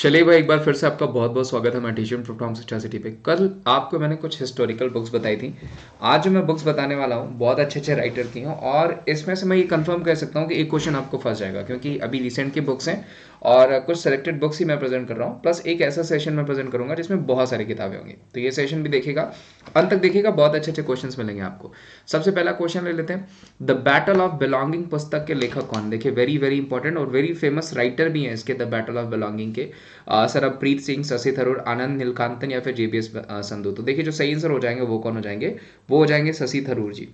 चलिए भाई एक बार फिर से आपका बहुत बहुत स्वागत है मैं टीचर प्रोग्राम शिक्षा सिटी पे कल आपको मैंने कुछ हिस्टोरिकल बुक्स बताई थी आज जो मैं बुक्स बताने वाला हूँ बहुत अच्छे अच्छे राइटर की हूँ और इसमें से मैं ये कंफर्म कर सकता हूँ कि एक क्वेश्चन आपको फंस जाएगा क्योंकि अभी रिसेंट की बुक्स हैं और कुछ सेलेक्टेड बुक्स ही मैं प्रेजेंट कर रहा हूँ प्लस एक ऐसा सेशन मैं प्रेजेंट करूँगा जिसमें बहुत सारी किताबें होंगी तो ये सेशन भी देखेगा अंत तक देखेगा बहुत अच्छे अच्छे क्वेश्चन मिलेंगे आपको सबसे पहला क्वेश्चन ले लेते हैं द बैटल ऑफ बिलोंगिंग पुस्तक के लेखक कौन देखिए वेरी वेरी इंपॉर्टेंट और वेरी फेमस राइटर भी हैं इसके द बैटल ऑफ बिलोंगिंग के सरबप्रीत सिंह शशि थरूर आनंद नीलकांतन या फिर जेबीएस संधु तो देखिए जो सही आंसर हो जाएंगे वो कौन हो जाएंगे वो हो जाएंगे Shashi Tharoor ji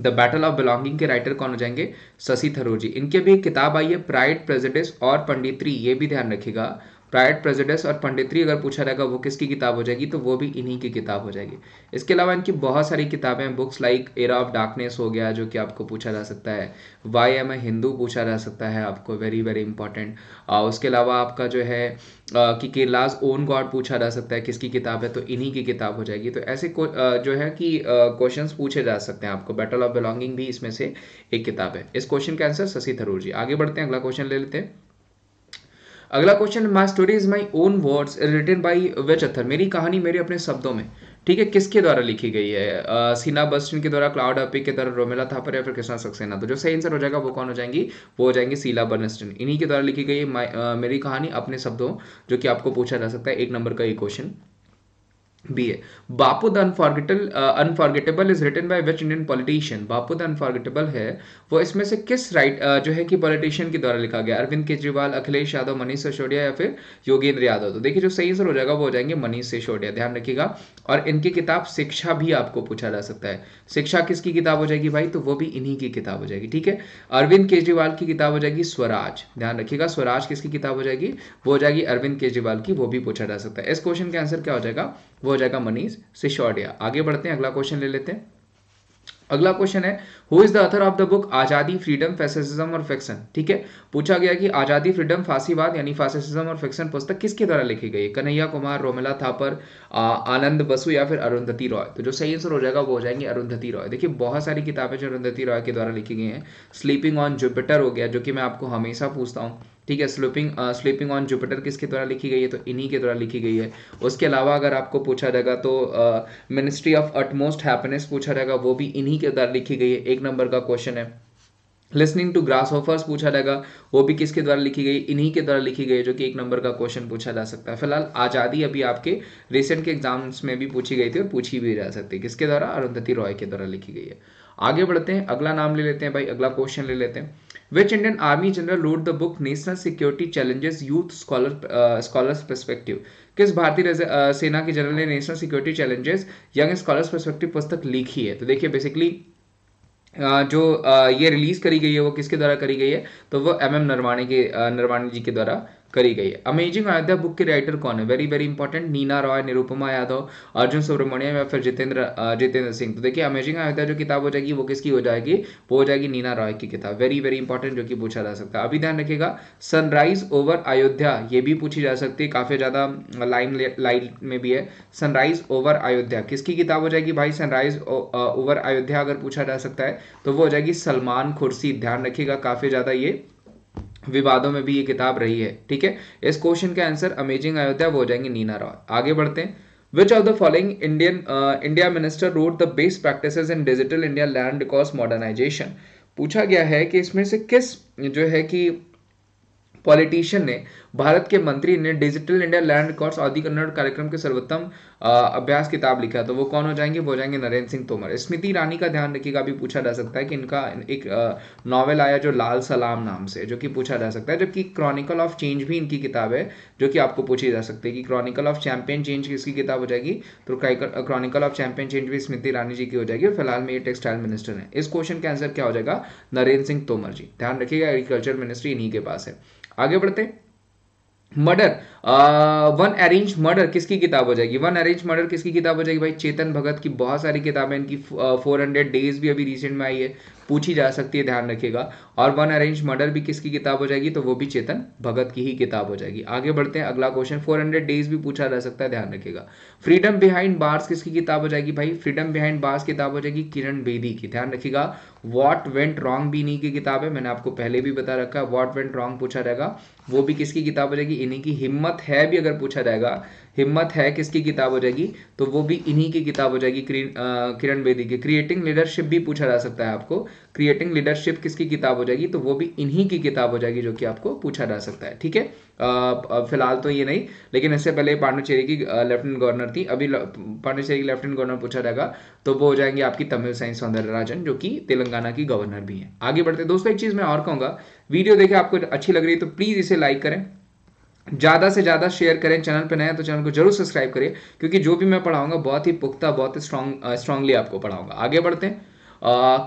the battle of belonging के राइटर कौन हो जाएंगे शशि थरूर जी इनके भी किताब आई है प्राइड प्रेजिडिस और पंडित्री ये भी ध्यान रखिएगा प्राइड प्रेजिडेंस और पंडित्री अगर पूछा जाएगा वो किसकी किताब हो जाएगी तो वो भी इन्हीं की किताब हो जाएगी इसके अलावा इनकी बहुत सारी किताबें हैं books like era of darkness हो गया जो कि आपको पूछा जा सकता है वाई एम ए हिंदू पूछा जा सकता है आपको वेरी वेरी इंपॉर्टेंट उसके अलावा आपका जो है कि केलाज ओन गॉड पूछा जा सकता है किसकी किताब है तो इन्हीं की किताब हो जाएगी तो ऐसे जो है कि क्वेश्चंस पूछे जा सकते हैं आपको बैटल ऑफ बिलोंगिंग भी इसमें से एक किताब है इस क्वेश्चन का आंसर शशि थरूर जी आगे बढ़ते हैं अगला क्वेश्चन ले लेते हैं अगला question my story is my own words written by which author मेरी कहानी मेरे अपने शब्दों में ठीक है किसके द्वारा लिखी गई है सीना बस्टिन के द्वारा क्लाउड अपी के द्वारा रोमेला थापर या फिर कृष्णा सक्सेना तो जो सही आंसर हो जाएगा वो कौन हो जाएंगी वो हो जाएंगी सीला बर्नस्टन इन्हीं के द्वारा लिखी गई है मेरी कहानी अपने शब्दों जो कि आपको पूछा जा सकता है एक नंबर का ये question B A Bapu the unforgettable unforgettable is written by which Indian politician Bapu the unforgettable है वो इसमें से किस राइट uh, जो है कि पॉलिटिशियन के द्वारा लिखा गया अरविंद केजरीवाल अखिलेश यादव मनीष सिसोडिया या फिर योगेंद्र यादव तो देखिए जो सही आंसर हो जाएगा वो हो जाएंगे मनीष सिसोडिया ध्यान रखिएगा और इनकी किताब शिक्षा भी आपको पूछा जा सकता है शिक्षा किसकी किताब हो जाएगी भाई तो वो भी इन्हीं की किताब हो जाएगी ठीक है अरविंद केजरीवाल की किताब हो जाएगी स्वराज ध्यान रखिएगा स्वराज किसकी किताब हो जाएगी वो हो जाएगी अरविंद केजरीवाल की वो भी पूछा जा सकता है इस क्वेश्चन का आंसर क्या हो जाएगा वो हो जाएगा मनीष सिसोडिया आगे बढ़ते हैं अगला क्वेश्चन ले लेते हैं अगला क्वेश्चन है who is the author of the book Azadi freedom fascism और फिक्शन ठीक है पूछा गया कि आजादी फ्रीडम फांसीवाद यानी फासिज्म और फिक्शन पुस्तक किसके द्वारा लिखी गई है कन्हैया कुमार रोमिला थापर आनंद बसु या फिर अरुंधति रॉय तो जो सही आंसर हो जाएगा वो हो जाएंगे अरुंधति रॉय देखिए बहुत सारी किताबें जो अरुंधति रॉय के द्वारा लिखी गई हैं स्लीपिंग ऑन जुपिटर हो गया जो कि मैं आपको हमेशा पूछता हूँ ठीक है स्लोपिंग स्लीपिंग ऑन जुपिटर किसके द्वारा लिखी गई है तो इन्हीं के द्वारा लिखी गई है उसके अलावा अगर आपको पूछा जाएगा तो मिनिस्ट्री ऑफ अटमोस्ट हैप्पीनेस पूछा जाएगा वो भी इन्हीं के द्वारा लिखी गई है एक नंबर का क्वेश्चन है लिसनिंग टू ग्रास ऑफर्स पूछा जाएगा वो भी किसके द्वारा लिखी गई इन्हीं के द्वारा लिखी गई है जो कि एक नंबर का क्वेश्चन पूछा जा सकता है फिलहाल आज़ादी अभी आपके रिसेंट के एग्जाम्स में भी पूछी गई थी और पूछी भी जा सकती है किसके द्वारा अरुंधति रॉय के द्वारा लिखी गई है आगे बढ़ते हैं अगला नाम ले लेते हैं भाई अगला क्वेश्चन ले लेते हैं which Indian army general wrote the book national security challenges youth scholar scholars perspective किस भारतीय uh, सेना के जनरल ने national security challenges young scholars perspective पुस्तक लिखी है तो देखिए बेसिकली Uh, जो uh, ये रिलीज करी गई है वो किसके द्वारा करी गई है तो वो एम एम नरवाणी के uh, नरवाणी जी के द्वारा करी गई है अमेजिंग अयोध्या बुक के राइटर कौन है very very important Neena Roy Nirupama Yadav Arjun Subramaniam या फिर जितेंद्र जितेंद्र सिंह तो देखिए अमेजिंग अयोध्या जो किताब हो जाएगी वो किसकी हो जाएगी वो हो जाएगी नीना रॉय की किताब वेरी वेरी इंपॉर्टेंट जो कि पूछा जा सकता है अभी ध्यान रखिएगा सनराइज ओवर अयोध्या ये भी पूछी जा सकती है काफ़ी ज़्यादा लाइन लाइट में भी है सनराइज ओवर अयोध्या किसकी किताब हो जाएगी भाई सनराइज ओवर अयोध्या अगर पूछा जा सकता है तो वो हो जाएगी सलमान खुर्सी ध्यान रखिएगा काफ़ी ज़्यादा ये विवादों में भी ये किताब रही है ठीक है इस क्वेश्चन का आंसर अमेजिंग अयोध्या वो हो जाएंगे नीना रॉय आगे बढ़ते हैं which of the following Indian India minister wrote the best practice in digital India land records modernisation पूछा गया है कि इसमें से किस जो है कि पॉलिटिशियन ने भारत के मंत्री ने डिजिटल इंडिया लैंड रिकॉर्ड्स अधिकरण कार्यक्रम के सर्वोत्तम अभ्यास किताब लिखा तो वो कौन हो जाएंगे वो जाएंगे नरेंद्र सिंह तोमर स्मृति ईरानी का ध्यान रखिएगा अभी पूछा जा सकता है कि इनका एक नॉवल आया जो लाल सलाम नाम से जो कि पूछा जा सकता है जबकि क्रॉनिकल ऑफ चेंज भी इनकी किताब है जो कि आपको पूछी जा सकती है कि क्रॉनिकल ऑफ चैंपियन चेंज किसकी किताब हो जाएगी तो क्रॉनिकल ऑफ चैंपियन चेंज भी स्मृति ईरानी जी की हो जाएगी फिलहाल में ये टेक्सटाइल मिनिस्टर है इस क्वेश्चन का आंसर क्या हो जाएगा नरेंद्र सिंह तोमर जी ध्यान रखिएगा एग्रीकल्चर मिनिस्ट्री इन्हीं के पास है आगे बढ़ते हैं मर्डर वन अरेंज मर्डर किसकी किताब हो जाएगी वन अरेंज मर्डर किसकी किताब हो जाएगी भाई चेतन भगत की बहुत सारी किताबें इनकी फोर हंड्रेड डेज भी अभी रिसेंट में आई है पूछी जा सकती है ध्यान रखिएगा और वन अरेंज मर्डर भी किसकी किताब हो जाएगी तो वो भी चेतन भगत की ही किताब हो जाएगी आगे बढ़ते हैं अगला क्वेश्चन फोर हंड्रेड डेज भी पूछा जा सकता है ध्यान रखिएगा फ्रीडम बिहाइंड बार्स किसकी किताब हो जाएगी भाई फ्रीडम बिहाइंड बार्स किताब हो जाएगी किरण बेदी की ध्यान रखिएगा वॉट वेंट रॉन्ग भी इन्हीं की किताब है मैंने आपको पहले भी बता रखा है वॉट वेंट रॉन्ग पूछा जाएगा वो भी किसकी किताब हो जाएगी इन्हीं की हिम्मत हिम्मत है भी अगर पूछा जाएगा हिम्मत है किसकी किताब हो जाएगी तो वो भी इन्हीं की किताब हो जाएगी किरण बेदी की क्रिएटिंग लीडरशिप भी पूछा जा सकता है आपको क्रिएटिंग लीडरशिप किसकी किताब हो जाएगी तो वो भी इन्हीं की किताब हो जाएगी जो कि आपको पूछा जा सकता है ठीक है फिलहाल तो ये नहीं लेकिन इससे पहले पांडुचेरी की लेफ्टिनेंट गवर्नर थी अभी पांडुचेरी की लेफ्टिनेंट गवर्नर पूछा जाएगा तो वो हो जाएंगे आपकी तमिल साइंस सौंदरराजन जो कि तेलंगाना की गवर्नर भी है आगे बढ़ते दोस्तों एक चीज़ मैं और कहूंगा वीडियो देखे आपको अच्छी लग रही है तो प्लीज़ इसे लाइक करें ज़्यादा से ज़्यादा शेयर करें चैनल पर नए तो चैनल को जरूर सब्सक्राइब करें क्योंकि जो भी मैं पढ़ाऊंगा बहुत ही पुख्ता बहुत ही स्ट्रॉन्ग स्ट्रांगली आपको पढ़ाऊंगा आगे बढ़ते हैं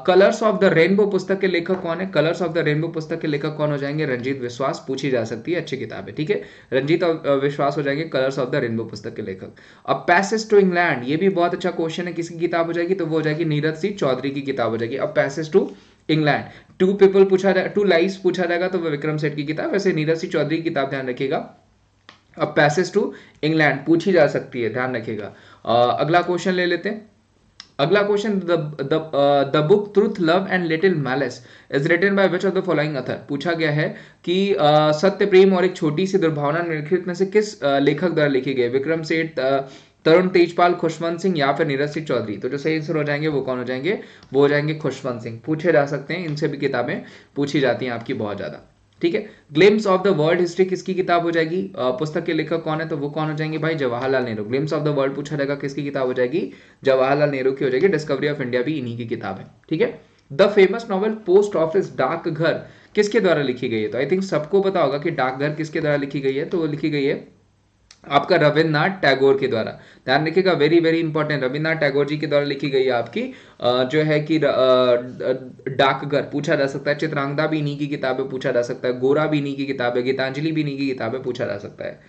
कलर्स ऑफ द रेनबो पुस्तक के लेखक कौन है कलर्स ऑफ द रेनबो पुस्तक के लेखक कौन हो जाएंगे रंजीत विश्वास पूछी जा सकती है अच्छी किताब है ठीक है रंजीत विश्वास हो जाएंगे कलर्स ऑफ द रेनबो पुस्तक के लेखक अब पैसेज टू इंग्लैंड ये भी बहुत अच्छा क्वेश्चन है किसकी किताब हो जाएगी तो वो हो जाएगी नीरज सिंह चौधरी की किताब हो जाएगी अब passage to England to people पूछा जाए टू लाइव पूछा जाएगा तो वह विक्रम सेठ की किताब वैसे नीरज सिंह चौधरी की किताब ध्यान रखिएगा अब पैसेज टू इंग्लैंड पूछी जा सकती है ध्यान रखिएगा अगला क्वेश्चन ले लेते हैं अगला question the book truth love and little malice is written by which of the following author पूछा गया है कि सत्य प्रेम और एक छोटी सी दुर्भावना निर्खित में से किस लेखक द्वारा लिखी गई विक्रम सेठ तरुण तेजपाल खुशवंत सिंह या फिर नीरज सिंह चौधरी तो जो सही आंसर हो जाएंगे वो कौन हो जाएंगे वो हो जाएंगे खुशवंत सिंह पूछे जा सकते हैं इनसे भी किताबें पूछी जाती हैं आपकी बहुत ज़्यादा ठीक है glimpse of the world history किसकी किताब हो जाएगी पुस्तक के लेखक कौन है तो वो कौन हो जाएंगे भाई Jawaharlal Nehru glimpse of the world पूछा जाएगा किसकी किताब हो जाएगी जवाहरलाल नेहरू की हो जाएगी डिस्कवरी ऑफ इंडिया भी इन्हीं की किताब है ठीक है the famous novel post office डाकघर किसके द्वारा लिखी गई है तो आई थिंक सबको पता होगा कि डाकघर किसके द्वारा लिखी गई है तो वो लिखी गई है आपका रविन्द्रनाथ टैगोर के द्वारा ध्यान रखिएगा very very important Rabindranath Tagore ji के द्वारा लिखी गई है आपकी जो है कि डाकघर पूछा जा सकता है चित्रांगदा भी इन्हीं की किताबें पूछा जा सकता है गोरा भी इन्हीं की किताबें गीतांजलि भी इन्हीं की किताबें पूछा जा सकता है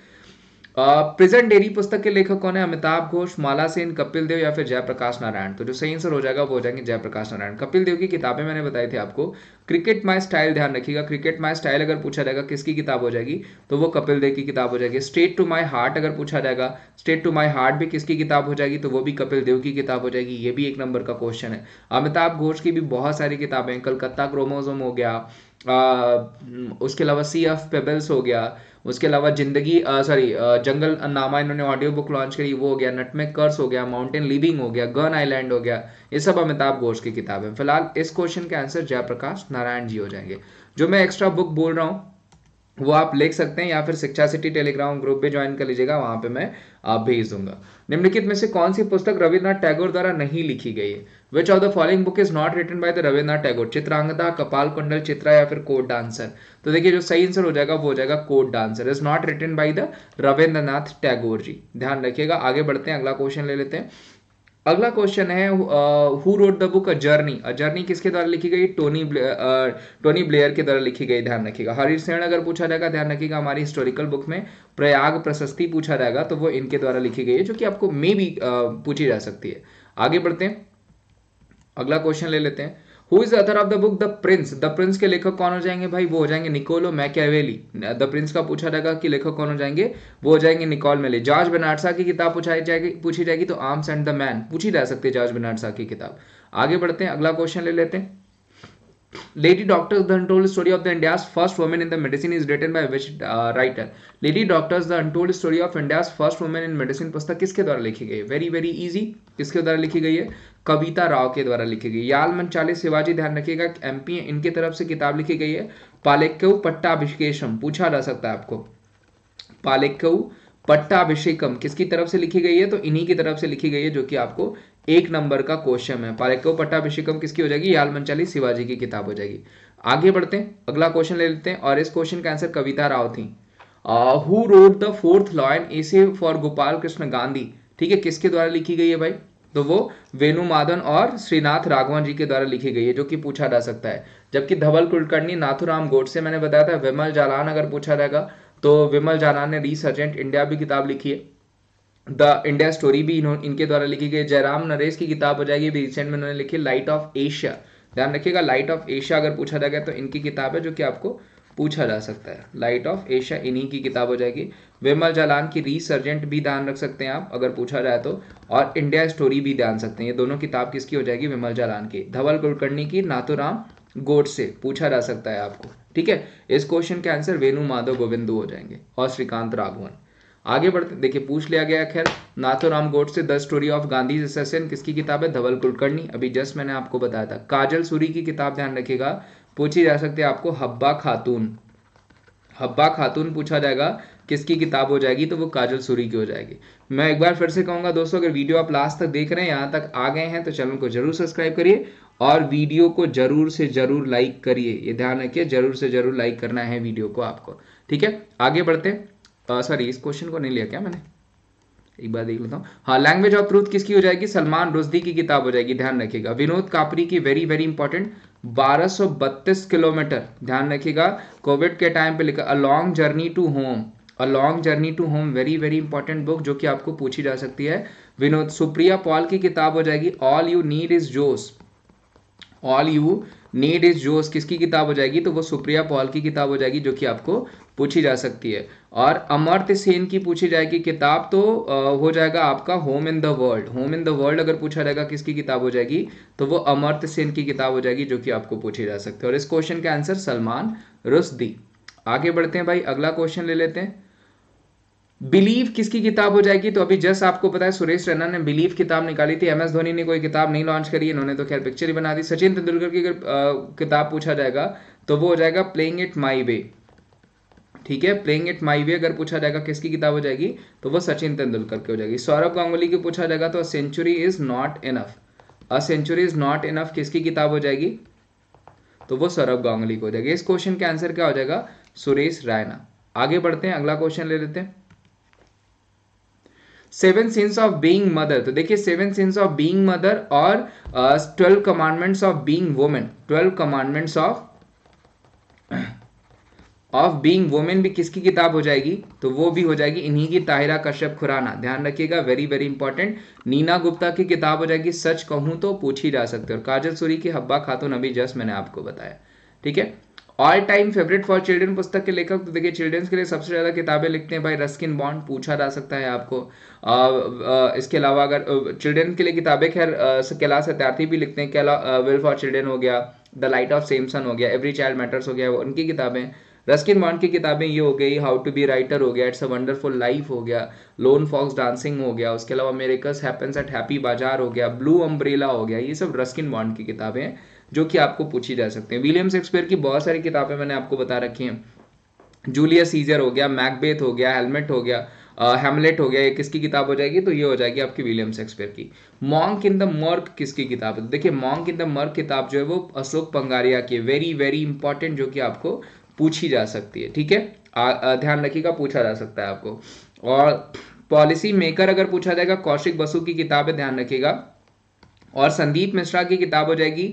प्रेजेंट डेरी पुस्तक के लेखक कौन है अमिताभ घोष माला सेन कपिल देव या फिर जयप्रकाश नारायण तो जो सही आंसर हो जाएगा वो हो जाएंगे जयप्रकाश नारायण कपिल देव की किताबें मैंने बताई थी आपको क्रिकेट माई स्टाइल ध्यान रखिएगा क्रिकेट माई स्टाइल अगर पूछा जाएगा किसकी किताब हो जाएगी तो वो कपिल देव की किताब हो जाएगी स्टेट टू माई हार्ट अगर पूछा जाएगा स्टेट टू माई हार्ट भी किसकी किताब हो जाएगी तो वो भी कपिल देव की किताब हो जाएगी ये भी एक नंबर का क्वेश्चन है अमिताभ घोष की भी बहुत सारी किताबें कलकत्ता क्रोमोजोम हो गया आ, उसके अलावा सी एफ पेबल्स हो गया उसके अलावा जिंदगी सॉरी जंगल नामा इन्होंने ऑडियो बुक लॉन्च करी वो हो गया नटमेक कर्स हो गया माउंटेन लिविंग हो गया गन आइलैंड हो गया ये सब अमिताभ घोष की किताब है फिलहाल इस क्वेश्चन के आंसर जयप्रकाश नारायण जी हो जाएंगे जो मैं एक्स्ट्रा बुक बोल रहा हूँ वो आप लिख सकते हैं या फिर शिक्षा सिटी टेलीग्राम ग्रुप भी ज्वाइन कर लीजिएगा वहां पे मैं आप भेज दूंगा निम्नलिखित में से कौन सी पुस्तक रविन्द्रनाथ टैगोर द्वारा नहीं लिखी गई है which of the following book is not written by the Rabindranath Tagore Chitrangada Kapalkundala Chitra या फिर कोट डांसर तो देखिए जो सही आंसर हो जाएगा वो हो जाएगा court dancer is not written by the Rabindranath Tagore ji ध्यान रखिएगा आगे बढ़ते हैं अगला क्वेश्चन ले लेते हैं अगला क्वेश्चन है who wrote the book a journey a journey किसके द्वारा लिखी गई टोनी टोनी ब्लेयर के द्वारा लिखी गई ध्यान रखिएगा सेन अगर पूछा जाएगा ध्यान रखिएगा हमारी हिस्टोरिकल बुक में प्रयाग प्रशस्ति पूछा जाएगा तो वो इनके द्वारा लिखी गई है जो कि आपको मे भी पूछी जा सकती है आगे बढ़ते हैं अगला क्वेश्चन ले लेते हैं who is author of the book the prince the prince के लेखक कौन हो जाएंगे भाई वो हो जाएंगे निकोलो मैकेवेली द प्रिंस का पूछा जाएगा कि लेखक कौन हो जाएंगे वो हो जाएंगे निकोल मेले जॉर्ज बनारसा की किताब पूछाई जाएगी पूछी जाएगी तो आर्म्स एंड द मैन पूछी जा सकती है जॉर्ज बनारसा की किताब आगे बढ़ते हैं अगला क्वेश्चन ले लेते हैं Lady Doctors The Untold Story of the India's First Woman in the Medicine is written by which uh, writer? Lady Doctors The Untold Story of India's First Woman in Medicine पुस्तक किसके द्वारा लिखी गई है very very easy किसके द्वारा लिखी गई है कविता राव के द्वारा लिखी गई याल मंचाले शिवाजी ध्यान रखिएगा एमपी इनके तरफ से किताब लिखी गई है पालेक्यू पट्टाभिषेकम पूछा जा सकता है आपको पालेक्यू पट्टाभिषेकम किसकी तरफ से लिखी गई है तो इन्हीं की तरफ से लिखी गई है जो कि आपको एक नंबर का क्वेश्चन है पालेक्यू पट्टाभिषेकम किसकी हो जाएगी याल मंचाली शिवाजी की किताब हो जाएगी आगे बढ़ते हैं अगला क्वेश्चन ले लेते हैं और इस क्वेश्चन का आंसर कविता राव थी who wrote the fourth law and essay for Gopal Krishna Gandhi ठीक है किसके द्वारा लिखी गई है भाई तो वो वेणु माधन और श्रीनाथ राघवन जी के द्वारा लिखी गई है जो कि पूछा जा सकता है जबकि धवल कुलकर्णी नाथुराम गोड से मैंने बताया था विमल जालान अगर पूछा जाएगा तो विमल जालान ने रिसर्जेंट इंडिया भी किताब लिखी है द इंडिया स्टोरी भी इन्हों इनके द्वारा लिखी गई जयराम नरेश की किताब हो जाएगी भी रिसेंट में उन्होंने लिखी लाइट ऑफ एशिया ध्यान रखिएगा लाइट ऑफ एशिया अगर पूछा जाएगा तो इनकी किताब है जो कि आपको पूछा जा सकता है लाइट ऑफ एशिया इन्हीं की किताब हो जाएगी विमल जालान की रीसर्जेंट भी ध्यान रख सकते हैं आप अगर पूछा जाए तो और इंडिया स्टोरी भी ध्यान सकते हैं ये दोनों किताब किसकी हो जाएगी विमल जालान की धवल कुलकर्णी की नाथुराम गोट से पूछा जा सकता है आपको ठीक है इस क्वेश्चन के आंसर वेणु माधव गोविंद हो जाएंगे और श्रीकांत राघवन आगे बढ़ते देखिए पूछ लिया गया खैर नाथोराम गोड से द स्टोरी ऑफ गांधी किसकी किताब है धवल कुलकर्णी अभी जस्ट मैंने आपको बताया था काजल सूरी की किताब ध्यान रखिएगा पूछी जा सकती है आपको हब्बा खातून हब्बा खातून पूछा जाएगा किसकी किताब हो जाएगी तो वो काजल सूरी की हो जाएगी मैं एक बार फिर से कहूंगा दोस्तों अगर वीडियो आप लास्ट तक देख रहे हैं यहां तक आ गए हैं तो चैनल को जरूर सब्सक्राइब करिए और वीडियो को जरूर से जरूर लाइक करिए ये ध्यान रखिए जरूर से जरूर लाइक करना है वीडियो को आपको ठीक है आगे बढ़ते सॉरी इस क्वेश्चन को नहीं लिया क्या मैंने एक बार देख लेता हूँ हाँ लैंग्वेज ऑफ ट्रूथ किसकी हो जाएगी सलमान रुजदी की किताब हो जाएगी ध्यान रखिएगा विनोद कापरी की वेरी वेरी इंपॉर्टेंट 1232 किलोमीटर ध्यान रखिएगा कोविड के टाइम पे लिखा a long journey to home a long journey to home very very important book जो कि आपको पूछी जा सकती है विनोद सुप्रिया पॉल की किताब हो जाएगी all you need is josh all you need is josh किसकी किताब हो जाएगी तो वो सुप्रिया पॉल की किताब हो जाएगी जो कि आपको पूछी जा सकती है और अमर्थ सेन की पूछी जाएगी किताब तो हो जाएगा आपका home in the world home in the world अगर पूछा जाएगा किसकी किताब हो जाएगी तो वो अमर्थ सेन की किताब हो जाएगी जो कि आपको पूछी जा सकती है और इस क्वेश्चन का आंसर सलमान रुस्दी आगे बढ़ते हैं भाई अगला क्वेश्चन ले लेते हैं बिलीव किसकी किताब हो जाएगी तो अभी जस्ट आपको पता है सुरेश रैना ने बिलीव किताब निकाली थी एम एस धोनी ने कोई किताब नहीं लॉन्च करी इन्होंने तो खैर पिक्चर ही बना दी सचिन तेंदुलकर की अगर किताब पूछा जाएगा तो वो हो जाएगा प्लेइंग इट माई वे ठीक है प्लेइंग इट माई वे अगर पूछा जाएगा किसकी किताब हो जाएगी तो वो सचिन तेंदुलकर की हो जाएगी सौरभ गांगुली की पूछा जाएगा तो century is not enough a century is not enough किसकी किताब हो जाएगी तो वो सौरभ गांगुली को हो जाएगी इस क्वेश्चन का आंसर क्या हो जाएगा सुरेश रायना आगे बढ़ते हैं अगला क्वेश्चन ले लेते हैं seven sins of being mother तो देखिए seven sins of being mother और twelve commandments of being women twelve commandments of of being women भी किसकी किताब हो जाएगी तो वो भी हो जाएगी इन्हीं की ताहिरा कश्यप खुराना ध्यान रखिएगा very very important Neena Gupta की किताब हो जाएगी सच कहूँ तो पूछी जा सकती है और काजल सूरी की हब्बा खातून अभी जस्ट मैंने आपको बताया ठीक है all time favourite for children पुस्तक के लेखक तो देखिए चिल्ड्रंस के लिए सबसे ज़्यादा किताबें लिखते हैं भाई रस्किन बॉन्ड पूछा जा सकता है आपको आ, आ, इसके अलावा अगर चिल्ड्रन के लिए किताबें खैर कैलाश सत्यार्थी भी लिखते हैं कैला विल फॉर चिल्ड्रन हो गया द लाइट ऑफ सेमसन हो गया एवरी चाइल्ड मैटर्स हो गया उनकी किताबें रस्किन बॉन्ड की किताबें ये हो गई हाउ टू बी राइटर हो गया इट्स अ वंडरफुल लाइफ हो गया लोन फॉक्स डांसिंग हो गया उसके अलावा मेरेकस हैपन्स एट हैप्पी बाजार हो गया ब्लू अम्ब्रेला हो गया ये सब रस्किन बॉन्ड की किताबें हैं जो कि आपको पूछी जा सकती हैं विलियम शेक्सपियर की बहुत सारी किताबें मैंने आपको बता रखी हैं जूलियस सीजर हो गया मैकबेथ हो गया हेलमेट हो गया हेमलेट uh, हो गया ये किसकी किताब हो जाएगी तो ये हो जाएगी आपकी विलियम शेक्सपियर की मॉन्क इन द मर्क किसकी किताब है देखिए मॉन्क इन द मर्क किताब जो है वो अशोक पंगारिया की वेरी वेरी इंपॉर्टेंट जो कि आपको पूछी जा सकती है ठीक है ध्यान रखिएगा पूछा जा सकता है आपको और पॉलिसी मेकर अगर पूछा जाएगा कौशिक बसु की किताबें ध्यान रखिएगा और संदीप मिश्रा की किताब हो जाएगी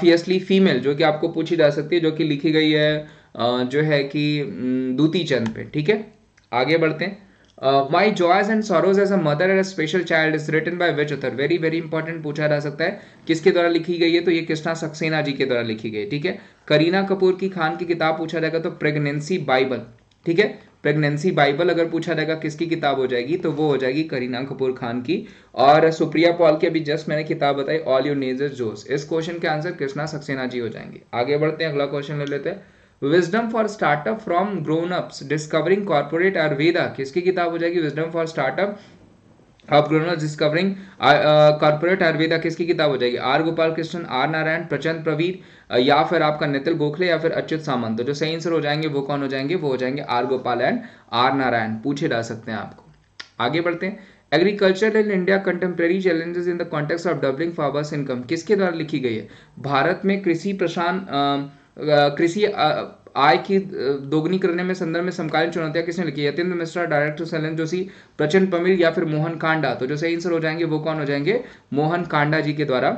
फियसली फीमेल जो कि आपको पूछी जा सकती है जो कि लिखी गई है आ, जो है कि दूती चंद पे ठीक है आगे बढ़ते हैं Uh, my joys and sorrows as a mother and a special child is written by which author very very important पूछा जा सकता है किसके द्वारा लिखी गई है तो ये कृष्णा सक्सेना जी के द्वारा लिखी गई ठीक है करीना कपूर की खान की किताब पूछा जाएगा तो प्रेगनेंसी बाइबल ठीक है प्रेगनेंसी बाइबल अगर पूछा जाएगा किसकी किताब हो जाएगी तो वो हो जाएगी करीना कपूर खान की और सुप्रिया पॉल की अभी जस्ट मैंने किताब बताई ऑल यू नेजर जोस इस क्वेश्चन के आंसर कृष्णा सक्सेना जी हो जाएंगे आगे बढ़ते हैं अगला क्वेश्चन ले लेते हैं wisdom for startup from grown ups discovering corporate Ayurveda किसकी किताब हो जाएगी wisdom for startup of grownups discovering corporate Ayurveda किसकी किताब हो जाएगी आर गोपाल कृष्ण आर नारायण प्रचंद प्रवीर या फिर आपका नितिल गोखले या फिर अच्युत सामंत जो सही आंसर हो जाएंगे वो कौन हो जाएंगे वो हो जाएंगे R Gopal and R Narayan पूछे जा सकते हैं आपको आगे बढ़ते हैं agriculture in India contemporary challenges in the context of doubling farmers income किसके द्वारा लिखी गई है भारत में कृषि प्रशान uh, कृषि आय की दोगुनी करने में संदर्भ में समकालीन चुनौतियां किसने लिखी यतेंद्र मिश्रा डायरेक्टर सैलन जोशी प्रचंड पमीर या फिर मोहन कांडा तो जो सही आंसर हो जाएंगे वो कौन हो जाएंगे मोहन कांडा जी के द्वारा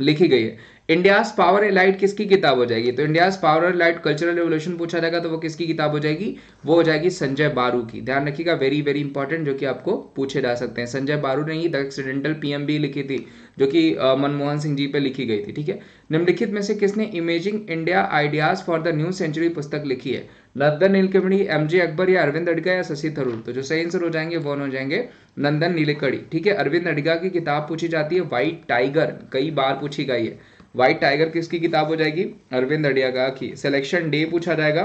लिखी गई है इंडियाज पावर एंड लाइट किसकी किताब हो जाएगी तो India's power and light cultural revolution पूछा जाएगा तो वो किसकी किताब हो जाएगी वो हो जाएगी संजय बारू की ध्यान रखिएगा वेरी वेरी इंपॉर्टेंट जो कि आपको पूछे जा सकते हैं संजय बारू ने ही द एक्सीडेंटल पीएमबी लिखी थी जो कि मनमोहन सिंह जी पे लिखी गई थी ठीक है निम्नलिखित में से किसने imaging India ideas for the new century पुस्तक लिखी है नंदन नीलकमणी एम जे अकबर या अरविंद अडगा या शशि थरूर तो जो सही आंसर हो जाएंगे वो हो जाएंगे नंदन नीलकड़ी ठीक है अरविंद अडगा की किताब पूछी जाती है वाइट टाइगर कई बार पूछी गई है व्हाइट टाइगर किसकी किताब हो जाएगी अरविंद अडियागा की सिलेक्शन डे पूछा जाएगा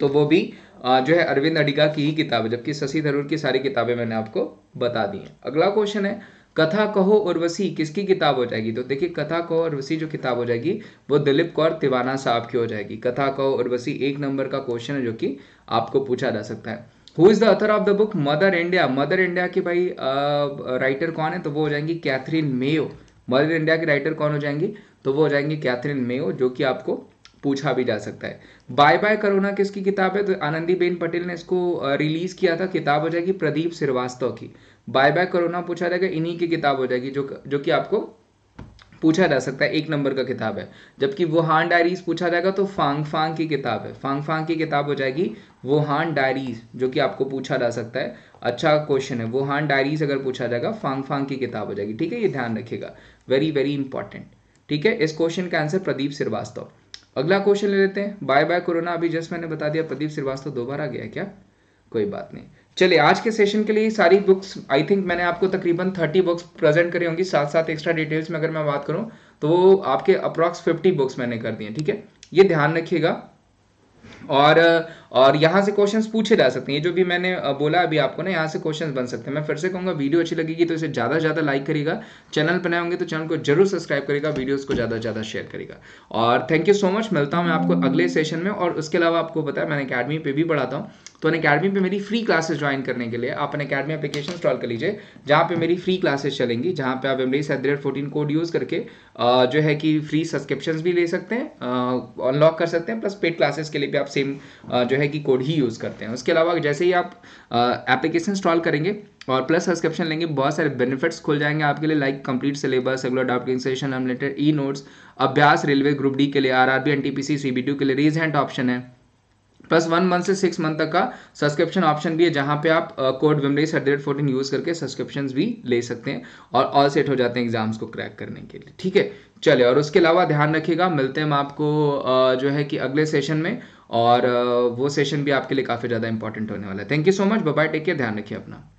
तो वो भी जो है अरविंद अडिगा की ही किताब है जबकि शशि थरूर की सारी किताबें मैंने आपको बता दी हैं अगला क्वेश्चन है कथा कहो उर्वशी किसकी किताब हो जाएगी तो देखिए कथा कहो उर्वशी जो किताब हो जाएगी वो दिलीप कौर तिवाना साहब की हो जाएगी कथा कहो उर्वशी एक नंबर का क्वेश्चन है जो कि आपको पूछा जा सकता है who is the author of the book Mother India Mother India की भाई राइटर कौन है तो वो हो जाएंगी कैथरीन मेयो मदर इंडिया के राइटर कौन हो जाएंगी तो वो हो जाएंगी कैथरीन मेयो जो कि आपको पूछा भी जा सकता है बाय बाय करोना किसकी किताब है तो आनंदी बेन पटेल ने इसको रिलीज किया था किताब हो जाएगी प्रदीप श्रीवास्तव की बाय बाय करोना पूछा जाएगा इन्हीं की किताब हो जाएगी जो जो कि आपको पूछा जा सकता है एक नंबर का किताब है जबकि वुहान डायरीज पूछा जाएगा तो फांग फांग की किताब है फांग फांग की किताब हो जाएगी वुहान डायरीज जो कि आपको पूछा जा सकता है अच्छा क्वेश्चन है वुहान डायरीज अगर पूछा जाएगा फांग फांग की किताब हो जाएगी ठीक है ये ध्यान रखिएगा वेरी वेरी इंपॉर्टेंट ठीक है इस क्वेश्चन का आंसर प्रदीप श्रीवास्तव अगला क्वेश्चन ले लेते हैं बाय बाय कोरोना अभी जस्ट मैंने बता दिया प्रदीप श्रीवास्तव दोबारा गया क्या कोई बात नहीं चलिए आज के सेशन के लिए सारी बुक्स आई थिंक मैंने आपको तकरीबन थर्टी बुक्स प्रेजेंट करी होंगी साथ साथ एक्स्ट्रा डिटेल्स में अगर मैं बात करूं तो वो आपके अप्रॉक्स फिफ्टी बुक्स मैंने कर दी हैं ठीक है ये ध्यान रखिएगा और और यहाँ से क्वेश्चंस पूछे जा सकते हैं जो भी मैंने बोला अभी आपको ना यहाँ से क्वेश्चंस बन सकते हैं मैं फिर से कहूँगा वीडियो अच्छी लगेगी तो इसे ज़्यादा से ज़्यादा लाइक करेगा चैनल पर नए होंगे तो चैनल को जरूर सब्सक्राइब करेगा वीडियोज़ को ज़्यादा से ज़्यादा शेयर करेगा और थैंक यू सो मच मिलता हूँ मैं आपको अगले सेशन में और उसके अलावा आपको पता है मैंने अकेडमी पर भी पढ़ाता हूँ तो अन अकेडमी पर मेरी फ्री क्लासेस ज्वाइन करने के लिए आप अन अकेडमी अपलीकेशन इंस्टॉल कर लीजिए जहाँ पे मेरी फ्री क्लासेस चलेंगी जहाँ पे आप MDS at the rate fourteen code use करके जो है कि फ्री सब्सक्रिप्शन भी ले सकते हैं अनलॉक कर सकते हैं प्लस पेड क्लासेस के लिए भी आप सेम जो है कि कोड ही यूज़ करते हैं उसके अलावा जैसे ही आप एप्लीकेशन इंस्टॉल करेंगे और प्लस सब्सक्रिप्शन लेंगे बहुत सारे बेनिफिट्स खुल जाएंगे आपके लिए like complete syllabus regular doubting session unlimited e notes अभ्यास रेलवे ग्रुप डी के लिए R R B N T P C C B T के लिए रेज हैंड ऑप्शन है प्लस वन मंथ से सिक्स मंथ तक का सब्सक्रिप्शन ऑप्शन भी है जहाँ पे आप कोड विमरेस at the rate fourteen use करके सब्सक्रिप्शन भी ले सकते हैं और ऑल सेट हो जाते हैं एग्जाम्स को क्रैक करने के लिए ठीक है चलिए और उसके अलावा ध्यान रखिएगा मिलते हैं हम आपको जो है कि अगले सेशन में और वो सेशन भी आपके लिए काफ़ी ज़्यादा इंपॉर्टेंट होने वाला है thank you so much bye take care ध्यान रखिए अपना